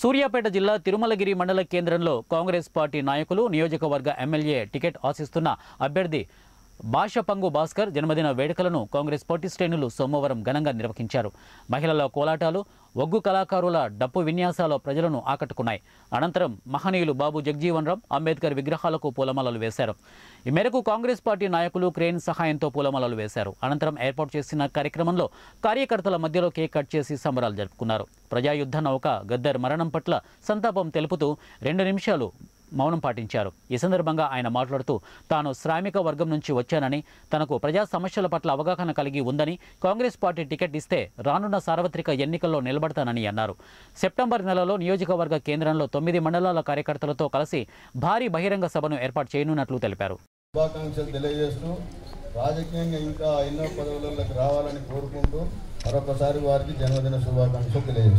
సూర్యాపేట జిల్లా తిరుమలగిరి మండల కేంద్రంలో కాంగ్రెస్ పార్టీ నాయకులు నియోజకవర్గ ఎమ్మెల్యే టికెట్ ఆశిస్తున్న అభ్యర్థి భాష పంగు భాస్కర్ జన్మదిన వేడుకలను కాంగ్రెస్ పార్టీ శ్రేణులు సోమవారం ఘనంగా నిర్వహించారు మహిళల కోలాటాలు ఒగ్గు కళాకారుల డప్పు విన్యాసాలు ప్రజలను ఆకట్టుకున్నాయి అనంతరం మహనీయులు బాబు జగ్జీవన్ రామ్ అంబేద్కర్ విగ్రహాలకు పూలమాలలు వేశారు ఈ మేరకు కాంగ్రెస్ పార్టీ నాయకులు క్రేన్ సహాయంతో పూలమాలలు వేశారు అనంతరం ఏర్పాటు చేసిన కార్యక్రమంలో కార్యకర్తల మధ్యలో కేక్ కట్ చేసి సంబరాలు జరుపుకున్నారు ప్రజాయుద్ధ నౌక గద్దర్ మరణం పట్ల సంతాపం తెలుపుతూ రెండు నిమిషాలు మౌనం పాటించారు ఈ సందర్భంగా ఆయన మాట్లాడుతూ తాను శ్రామిక వర్గం నుంచి వచ్చానని తనకు ప్రజా సమస్యల పట్ల అవగాహన కలిగి ఉందని కాంగ్రెస్ పార్టీ టికెట్ ఇస్తే రానున్న సార్వత్రిక ఎన్నికల్లో నిలబడతానని అన్నారు సెప్టెంబర్ నెలలో నియోజకవర్గ కేంద్రంలో తొమ్మిది మండలాల కార్యకర్తలతో కలిసి భారీ బహిరంగ సభను ఏర్పాటు చేయనున్నట్లు తెలిపారు రాజకీయంగా ఇంకా ఎన్నో పదవులలోకి రావాలని కోరుకుంటూ మరొకసారి వారికి జన్మదిన శుభాకాంక్షలు తెలియజేస్తారు